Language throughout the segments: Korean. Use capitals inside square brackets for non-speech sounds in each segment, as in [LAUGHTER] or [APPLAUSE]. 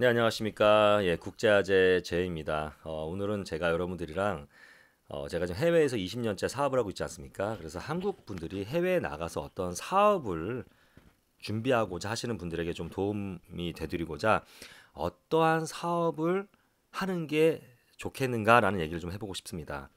네 안녕하십니까 예국제화재 제입니다 어, 오늘은 제가 여러분들이랑 어, 제가 지금 해외에서 20년째 사업을 하고 있지 않습니까 그래서 한국 분들이 해외에 나가서 어떤 사업을 준비하고자 하시는 분들에게 좀 도움이 되드리고자 어떠한 사업을 하는 게 좋겠는가라는 얘기를 좀 해보고 싶습니다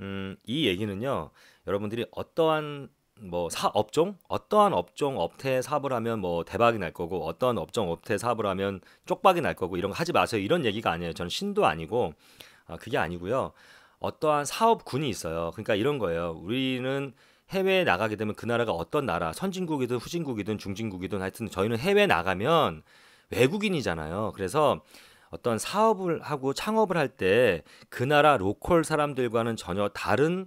음, 이 얘기는요 여러분들이 어떠한 뭐사 업종 어떠한 업종 업태 사업을 하면 뭐 대박이 날 거고 어떠한 업종 업태 사업을 하면 쪽박이 날 거고 이런 거 하지 마세요 이런 얘기가 아니에요 저는 신도 아니고 아, 그게 아니고요 어떠한 사업군이 있어요 그러니까 이런 거예요 우리는 해외에 나가게 되면 그 나라가 어떤 나라 선진국이든 후진국이든 중진국이든 하여튼 저희는 해외 나가면 외국인이잖아요 그래서 어떤 사업을 하고 창업을 할 때 그 나라 로컬 사람들과는 전혀 다른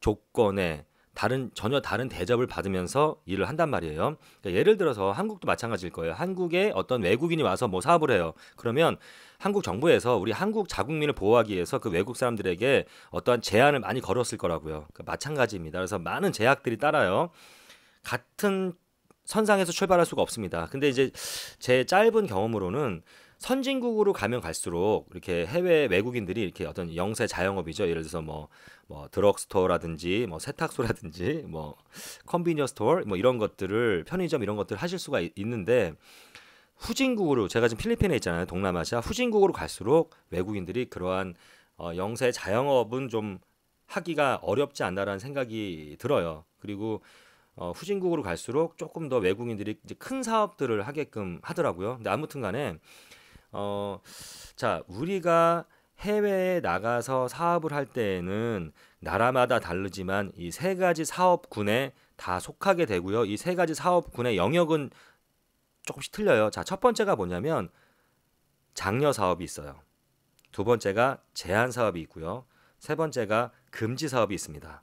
조건에 다른 전혀 다른 대접을 받으면서 일을 한단 말이에요. 그러니까 예를 들어서 한국도 마찬가지일 거예요. 한국에 어떤 외국인이 와서 뭐 사업을 해요. 그러면 한국 정부에서 우리 한국 자국민을 보호하기 위해서 그 외국 사람들에게 어떠한 제한을 많이 걸었을 거라고요. 그러니까 마찬가지입니다. 그래서 많은 제약들이 따라요. 같은 선상에서 출발할 수가 없습니다. 근데 이제 제 짧은 경험으로는 선진국으로 가면 갈수록 이렇게 해외 외국인들이 이렇게 어떤 영세 자영업이죠. 예를 들어서 뭐, 뭐 드럭스토어라든지 뭐 세탁소라든지 [LAUGHS] 뭐 컨비니언스 토어뭐 이런 것들을 편의점 이런 것들 하실 수가 있는데 후진국으로 제가 지금 필리핀에 있잖아요. 동남아시아 후진국으로 갈수록 외국인들이 그러한 어, 영세 자영업은 좀 하기가 어렵지 않나라는 생각이 들어요. 그리고 어, 후진국으로 갈수록 조금 더 외국인들이 이제 큰 사업들을 하게끔 하더라고요. 근데 아무튼간에 어, 자, 우리가 해외에 나가서 사업을 할 때에는 나라마다 다르지만 이 세 가지 사업군에 다 속하게 되고요. 이 세 가지 사업군의 영역은 조금씩 틀려요. 자, 첫 번째가 뭐냐면 장려 사업이 있어요. 두 번째가 제한 사업이 있고요. 세 번째가 금지 사업이 있습니다.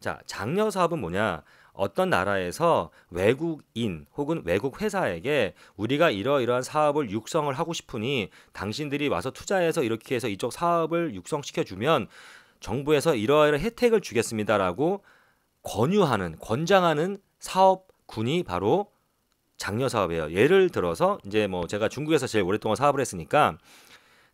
자, 장려 사업은 뭐냐? 어떤 나라에서 외국인 혹은 외국 회사에게 우리가 이러이러한 사업을 육성을 하고 싶으니 당신들이 와서 투자해서 이렇게 해서 이쪽 사업을 육성시켜 주면 정부에서 이러이러한 혜택을 주겠습니다라고 권유하는 권장하는 사업군이 바로 장려 사업이에요. 예를 들어서 이제 뭐 제가 중국에서 제일 오랫동안 사업을 했으니까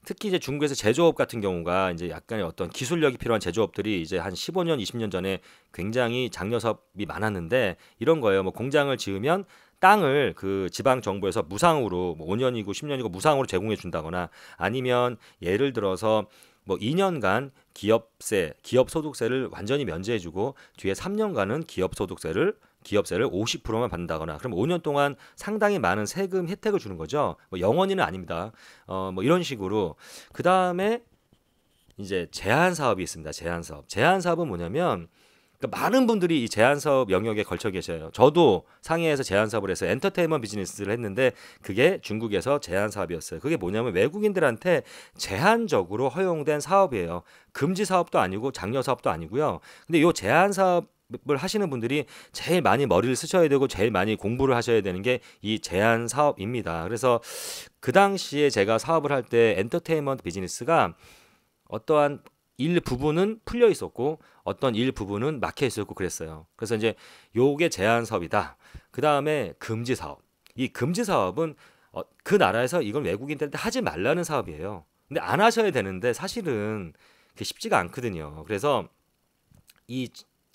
특히 이제 중국에서 제조업 같은 경우가 이제 약간의 어떤 기술력이 필요한 제조업들이 이제 한 15년, 20년 전에 굉장히 장려섭이 많았는데 이런 거예요. 뭐 공장을 지으면 땅을 그 지방 정부에서 무상으로 뭐 5년이고 10년이고 무상으로 제공해 준다거나 아니면 예를 들어서 뭐 2년간 기업세, 기업 소득세를 완전히 면제해 주고 뒤에 3년간은 기업 소득세를 기업세를 50%만 받는다거나 그럼 5년 동안 상당히 많은 세금 혜택을 주는 거죠. 뭐 영원히는 아닙니다. 어, 뭐 이런 식으로 그 다음에 이제 제한 사업이 있습니다. 제한 사업. 제한 사업은 뭐냐면 그러니까 많은 분들이 이 제한 사업 영역에 걸쳐 계셔요. 저도 상해에서 제한 사업을 해서 엔터테인먼트 비즈니스를 했는데 그게 중국에서 제한 사업이었어요. 그게 뭐냐면 외국인들한테 제한적으로 허용된 사업이에요. 금지 사업도 아니고 장려 사업도 아니고요. 근데 요 제한 사업 을 하시는 분들이 제일 많이 머리를 쓰셔야 되고 제일 많이 공부를 하셔야 되는 게 이 제한 사업입니다. 그래서 그 당시에 제가 사업을 할 때 엔터테인먼트 비즈니스가 어떠한 일 부분은 풀려 있었고 어떤 일 부분은 막혀 있었고 그랬어요. 그래서 이제 요게 제한 사업이다. 그 다음에 금지 사업. 이 금지 사업은 어, 그 나라에서 이건 외국인들한테 하지 말라는 사업이에요. 근데 안 하셔야 되는데 사실은 그게 쉽지가 않거든요. 그래서 이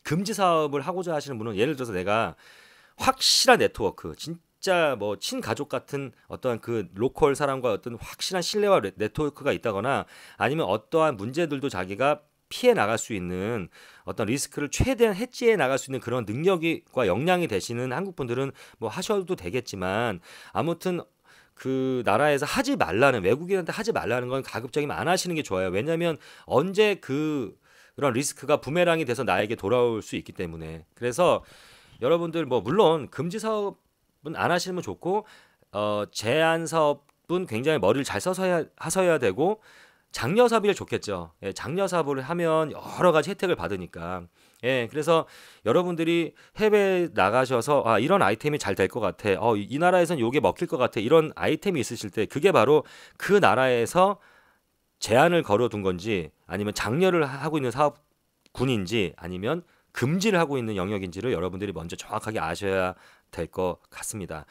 금지 사업을 하고자 하시는 분은 예를 들어서 내가 확실한 네트워크, 진짜 뭐 친가족 같은 어떠한 그 로컬 사람과 어떤 확실한 신뢰와 네트워크가 있다거나 아니면 어떠한 문제들도 자기가 피해 나갈 수 있는 어떤 리스크를 최대한 해지해 나갈 수 있는 그런 능력과 이 역량이 되시는 한국 분들은 뭐 하셔도 되겠지만 아무튼 그 나라에서 하지 말라는 외국인한테 하지 말라는 건 가급적이면 안 하시는 게 좋아요. 왜냐하면 언제 그 그런 리스크가 부메랑이 돼서 나에게 돌아올 수 있기 때문에 그래서 여러분들 뭐 물론 금지 사업은 안 하시면 좋고 어, 제한 사업은 굉장히 머리를 잘 써서 해야, 하셔야 되고 장려 사업이 좋겠죠. 예, 장려 사업을 하면 여러 가지 혜택을 받으니까. 예, 그래서 여러분들이 해외 나가셔서 아 이런 아이템이 잘 될 것 같아. 어, 이 나라에선 요게 먹힐 것 같아. 이런 아이템이 있으실 때 그게 바로 그 나라에서 제한을 걸어둔 건지 아니면 장려를 하고 있는 사업군인지 아니면 금지를 하고 있는 영역인지를 여러분들이 먼저 정확하게 아셔야 될 것 같습니다.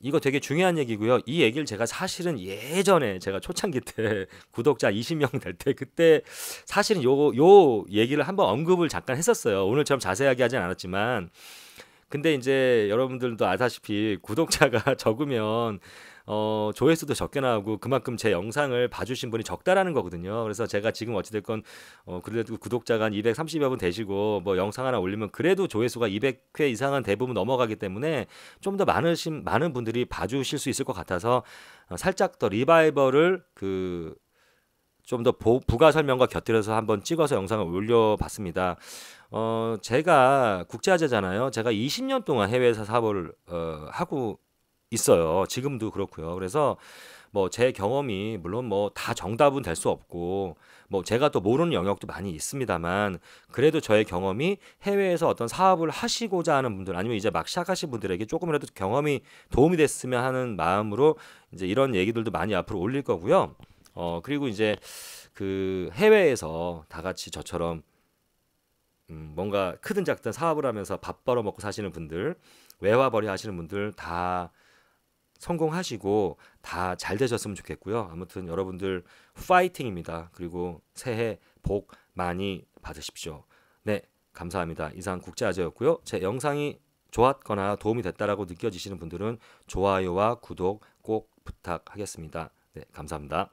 이거 되게 중요한 얘기고요. 이 얘기를 제가 사실은 예전에 제가 초창기 때 [LAUGHS] 구독자 20명 될 때 그때 사실은 요요 얘기를 한번 언급을 잠깐 했었어요. 오늘처럼 자세하게 하진 않았지만 근데 이제 여러분들도 아다시피 구독자가 [LAUGHS] 적으면 어, 조회수도 적게 나오고 그만큼 제 영상을 봐주신 분이 적다라는 거거든요. 그래서 제가 지금 어찌됐건 어, 그래도 구독자가 한 230여 분 되시고 뭐 영상 하나 올리면 그래도 조회수가 200회 이상은 대부분 넘어가기 때문에 좀 더 많으신 많은 분들이 봐주실 수 있을 것 같아서 어, 살짝 더 리바이벌을 그 좀더 부가 설명과 곁들여서 한번 찍어서 영상을 올려봤습니다. 어, 제가 국제화제잖아요. 제가 20년 동안 해외에서 사업을 어, 하고 있어요. 지금도 그렇고요. 그래서 뭐 제 경험이 물론 뭐 다 정답은 될 수 없고 뭐 제가 또 모르는 영역도 많이 있습니다만 그래도 저의 경험이 해외에서 어떤 사업을 하시고자 하는 분들 아니면 이제 막 시작하신 분들에게 조금이라도 경험이 도움이 됐으면 하는 마음으로 이제 이런 얘기들도 많이 앞으로 올릴 거고요. 어 그리고 이제 그 해외에서 다 같이 저처럼 음, 뭔가 크든 작든 사업을 하면서 밥 벌어 먹고 사시는 분들 외화벌이 하시는 분들 다 성공하시고 다 잘 되셨으면 좋겠고요. 아무튼 여러분들 파이팅입니다. 그리고 새해 복 많이 받으십시오. 네, 감사합니다. 이상 국제아재였고요. 제 영상이 좋았거나 도움이 됐다라고 느껴지시는 분들은 좋아요와 구독 꼭 부탁하겠습니다. 네, 감사합니다.